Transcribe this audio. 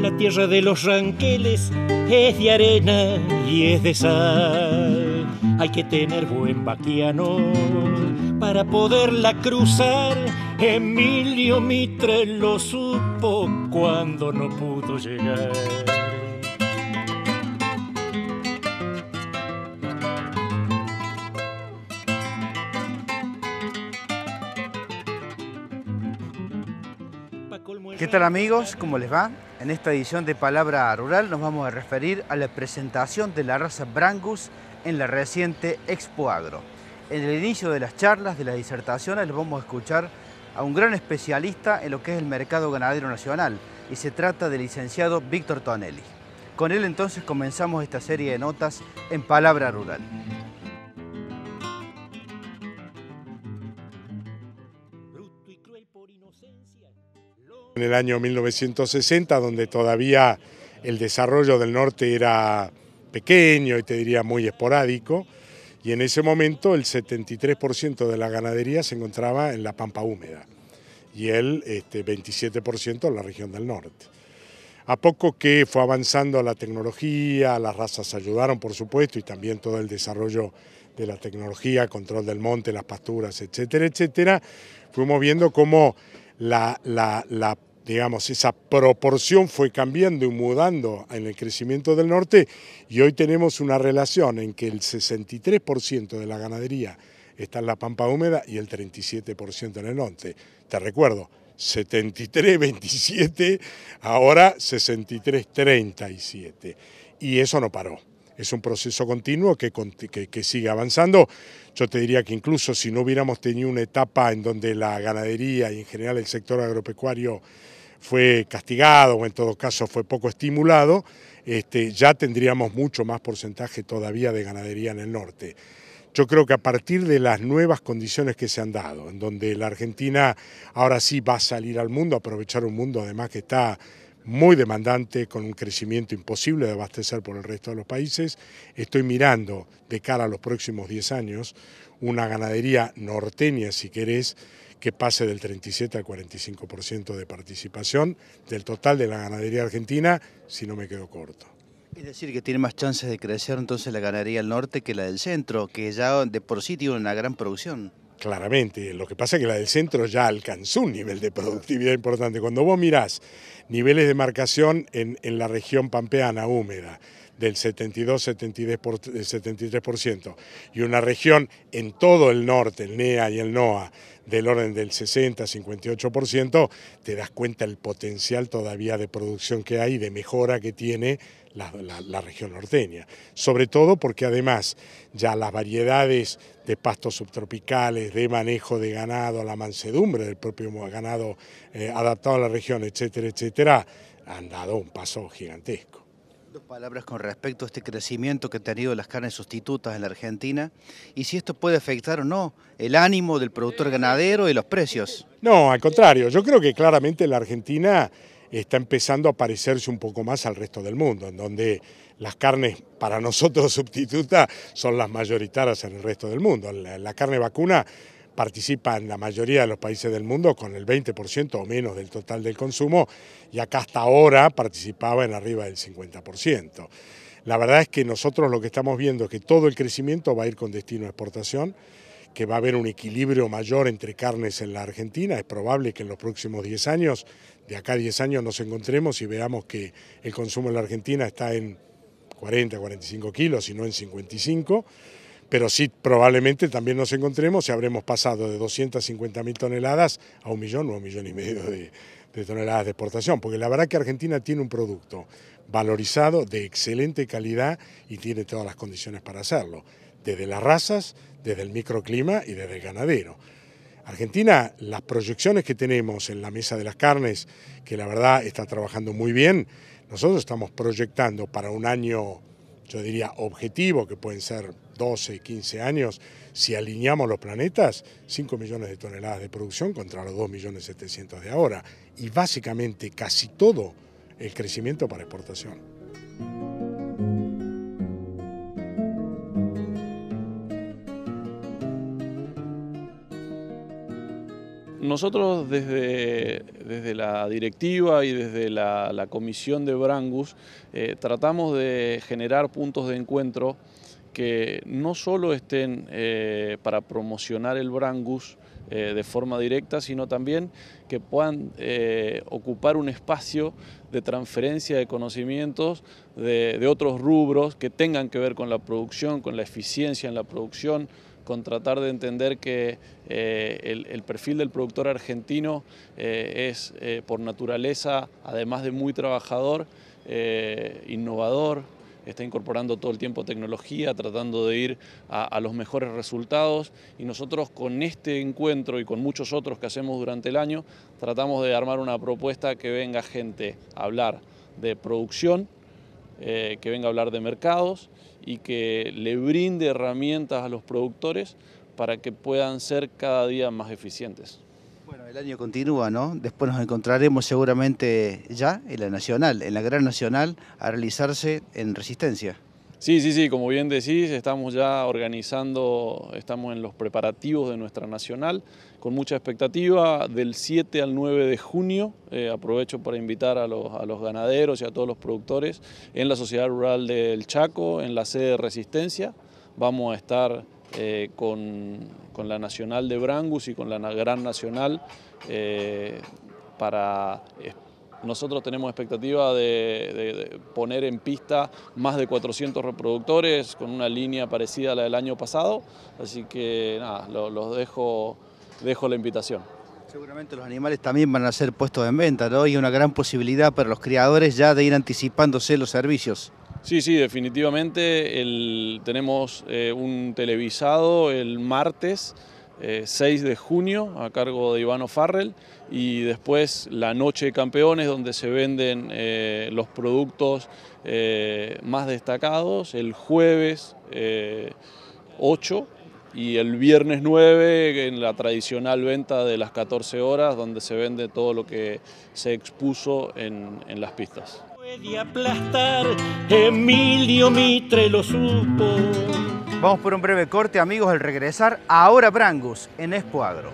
La tierra de los ranqueles es de arena y es de sal. Hay que tener buen vaquiano para poderla cruzar. Emilio Mitre lo supo cuando no pudo llegar. ¿Qué tal amigos? ¿Cómo les va? En esta edición de Palabra Rural nos vamos a referir a la presentación de la raza Brangus en la reciente Expo Agro. En el inicio de las charlas, de las disertaciones, les vamos a escuchar a un gran especialista en lo que es el mercado ganadero nacional y se trata del licenciado Víctor Tonelli. Con él entonces comenzamos esta serie de notas en Palabra Rural. En el año 1960, donde todavía el desarrollo del norte era pequeño y te diría muy esporádico, y en ese momento el 73% de la ganadería se encontraba en la pampa húmeda y el este, 27% en la región del norte. A poco que fue avanzando la tecnología, las razas ayudaron por supuesto y también todo el desarrollo de la tecnología, control del monte, las pasturas, etcétera, etcétera, fuimos viendo cómo la, la, la digamos, esa proporción fue cambiando y mudando en el crecimiento del norte y hoy tenemos una relación en que el 63% de la ganadería está en la pampa húmeda y el 37% en el norte. Te recuerdo, 73-27, ahora 63-37. Y eso no paró. Es un proceso continuo que, que, que sigue avanzando. Yo te diría que incluso si no hubiéramos tenido una etapa en donde la ganadería y en general el sector agropecuario fue castigado o en todo caso fue poco estimulado, este, ya tendríamos mucho más porcentaje todavía de ganadería en el norte. Yo creo que a partir de las nuevas condiciones que se han dado, en donde la Argentina ahora sí va a salir al mundo, a aprovechar un mundo además que está muy demandante, con un crecimiento imposible de abastecer por el resto de los países. Estoy mirando de cara a los próximos 10 años una ganadería norteña, si querés, que pase del 37 al 45% de participación del total de la ganadería argentina, si no me quedo corto. Es decir, que tiene más chances de crecer entonces la ganadería del norte que la del centro, que ya de por sí tiene una gran producción. Claramente, lo que pasa es que la del centro ya alcanzó un nivel de productividad importante. Cuando vos mirás niveles de marcación en, en la región pampeana húmeda, del 72-73% eh, y una región en todo el norte, el NEA y el NOA, del orden del 60-58%, te das cuenta el potencial todavía de producción que hay, de mejora que tiene la, región norteña. Sobre todo porque además ya las variedades de pastos subtropicales, de manejo de ganado, la mansedumbre del propio ganado eh, adaptado a la región, etcétera, etcétera, han dado un paso gigantesco palabras con respecto a este crecimiento que han tenido las carnes sustitutas en la Argentina y si esto puede afectar o no el ánimo del productor ganadero y los precios. No, al contrario, yo creo que claramente la Argentina está empezando a parecerse un poco más al resto del mundo, en donde las carnes para nosotros sustitutas son las mayoritarias en el resto del mundo. la carne vacuna participan la mayoría de los países del mundo con el 20% o menos del total del consumo y acá hasta ahora participaba en arriba del 50%. La verdad es que nosotros lo que estamos viendo es que todo el crecimiento va a ir con destino a exportación, que va a haber un equilibrio mayor entre carnes en la Argentina. Es probable que en los próximos 10 años, de acá a 10 años, nos encontremos y veamos que el consumo en la Argentina está en 40, 45 kilos y no en 55 pero sí probablemente también nos encontremos y habremos pasado de 250.000 toneladas a un millón o un millón y medio de, toneladas de exportación, porque la verdad que Argentina tiene un producto valorizado, de excelente calidad y tiene todas las condiciones para hacerlo, desde las razas, desde el microclima y desde el ganadero. Argentina, las proyecciones que tenemos en la Mesa de las Carnes, que la verdad está trabajando muy bien, nosotros estamos proyectando para un año, yo diría, objetivo, que pueden ser 12, 15 años, si alineamos los planetas, 5 millones de toneladas de producción contra los 2.700.000 millones de ahora. Y básicamente casi todo el crecimiento para exportación. Nosotros desde, desde, la directiva y desde la, comisión de Brangus eh, tratamos de generar puntos de encuentro que no solo estén eh, para promocionar el Brangus eh, de forma directa, sino también que puedan eh, ocupar un espacio de transferencia de conocimientos de, otros rubros que tengan que ver con la producción, con la eficiencia en la producción, con tratar de entender que el, perfil del productor argentino es por naturaleza, además de muy trabajador, innovador, está incorporando todo el tiempo tecnología, tratando de ir a, los mejores resultados y nosotros con este encuentro y con muchos otros que hacemos durante el año, tratamos de armar una propuesta que venga gente a hablar de producción, eh, que venga a hablar de mercados y que le brinde herramientas a los productores para que puedan ser cada día más eficientes. El año continúa, ¿no? Después nos encontraremos seguramente ya en la Nacional, en la Gran Nacional, a realizarse en Resistencia. Sí, sí, sí, como bien decís, estamos ya organizando, estamos en los preparativos de nuestra nacional, con mucha expectativa, del 7 al 9 de junio, eh, aprovecho para invitar a los, a los, ganaderos y a todos los productores en la Sociedad Rural del Chaco, en la sede de Resistencia, vamos a estar eh, con, la Nacional de Brangus y con la Gran Nacional eh, para... Eh, nosotros tenemos expectativa de, poner en pista más de 400 reproductores con una línea parecida a la del año pasado, así que nada, los dejo, dejo la invitación. Seguramente los animales también van a ser puestos en venta, ¿no? Y una gran posibilidad para los criadores ya de ir anticipándose los servicios. Sí, sí, definitivamente tenemos eh, un televisado el martes 6 eh, de junio a cargo de Ivano Farrell y después la noche de campeones donde se venden eh, los productos más destacados el jueves 8 y el viernes 9 en la tradicional venta de las 14 horas donde se vende todo lo que se expuso en las pistas aplastar, Emilio Mitre lo supo. Vamos por un breve corte, amigos, al regresar ahora Brangus en Escuadro